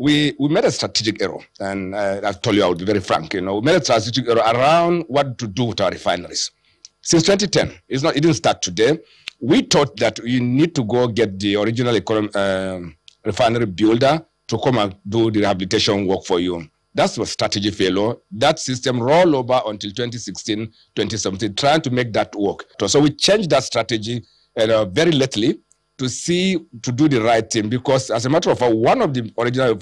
we, we made a strategic error. And uh, I told you, I'll be very frank, you know, we made a strategic error around what to do with our refineries. Since 2010, it's not, it didn't start today. We thought that you need to go get the original economy, um, refinery builder to come and do the rehabilitation work for you. That's a strategy failure. That system rolled over until 2016, 2017, trying to make that work. So we changed that strategy uh, very lately to see to do the right thing because as a matter of fact one of the original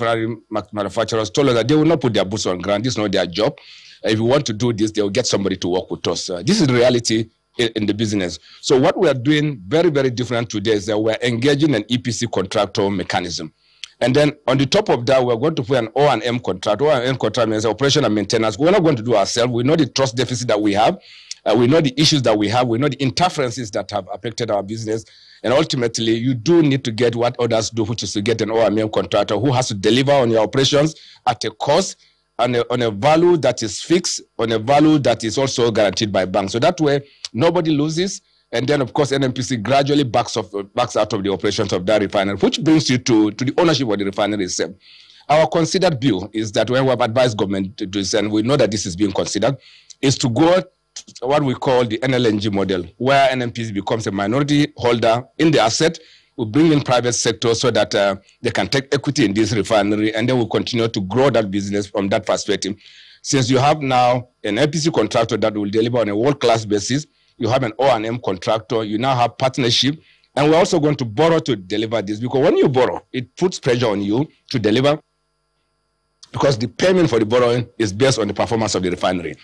manufacturers told us that they will not put their boots on ground this is not their job if you want to do this they will get somebody to work with us uh, this is the reality in, in, the business so what we are doing very very different today is that we're engaging an epc contractor mechanism and then on the top of that, we're going to put an O&M contract. O&M contract means operation and maintenance. We're not going to do ourselves. We know the trust deficit that we have. Uh, we know the issues that we have. We know the interferences that have affected our business. And ultimately, you do need to get what others do, which is to get an OMM contractor who has to deliver on your operations at a cost and a, on a value that is fixed, on a value that is also guaranteed by banks. So that way, nobody loses. And then, of course, NMPC gradually backs, off, backs out of the operations of that refinery, which brings you to, to the ownership of the refinery itself. Our considered view is that when we have advised government to do this, and we know that this is being considered, is to go what we call the NLNG model, where NMPs becomes a minority holder in the asset. We bring in private sector so that uh, they can take equity in this refinery, and then we continue to grow that business from that perspective. Since you have now an APC contractor that will deliver on a world-class basis, you have an O&M contractor, you now have partnership, and we're also going to borrow to deliver this because when you borrow, it puts pressure on you to deliver because the payment for the borrowing is based on the performance of the refinery.